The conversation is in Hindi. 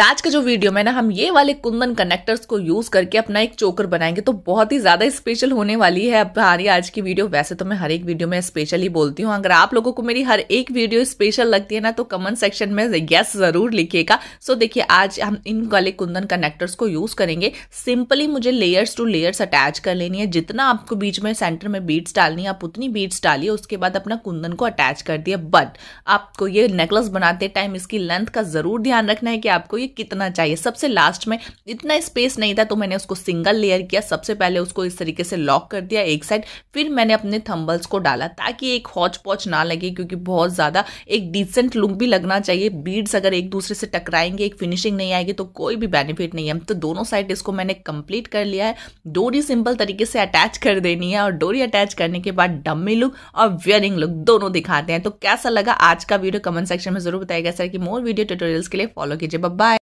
आज का जो वीडियो में ना हम ये वाले कुंदन कनेक्टर्स को यूज करके अपना एक चोकर बनाएंगे तो बहुत ही ज्यादा स्पेशल होने वाली है हमारी आज की वीडियो वैसे तो मैं हर एक वीडियो में स्पेशल ही बोलती हूँ अगर आप लोगों को मेरी हर एक वीडियो स्पेशल लगती है ना तो कमेंट सेक्शन में यस जरूर लिखिएगा सो देखिए आज हम इन वाले कुंदन कनेक्टर्स को यूज करेंगे सिंपली मुझे लेयर्स टू लेयर्स अटैच कर लेनी है जितना आपको बीच में सेंटर में बीट्स डालनी है आप उतनी बीट्स डालिए उसके बाद अपना कुंदन को अटैच कर दिए बट आपको ये नेकलेस बनाते टाइम इसकी लेंथ का जरूर ध्यान रखना है कि आपको ये कितना चाहिए सबसे लास्ट में इतना स्पेस नहीं था तो मैंने उसको सिंगल लेयर किया सबसे पहले उसको इस तरीके से लॉक कर दिया एक साइड फिर मैंने अपने थम्बल्स को डाला ताकि एक हॉच पॉच ना लगे क्योंकि बहुत ज़्यादा एक डिसेंट लुक भी लगना चाहिए बीड्स अगर एक दूसरे से टकराएंगे एक फिनिशिंग नहीं आएगी तो कोई भी बेनिफिट नहीं है तो दोनों साइड इसको मैंने कंप्लीट कर लिया है डोरी सिंपल तरीके से अटैच कर देनी है और डोरी अटैच करने के बाद डम्मी लुक और वियरिंग लुक दोनों दिखाते हैं तो कैसा लगा आज का वीडियो कमेंट सेक्शन में जरूर बताएगा सर कि मोर वीडियो ट्यूटोरियल्स के लिए फॉलो कीजिए बब्बा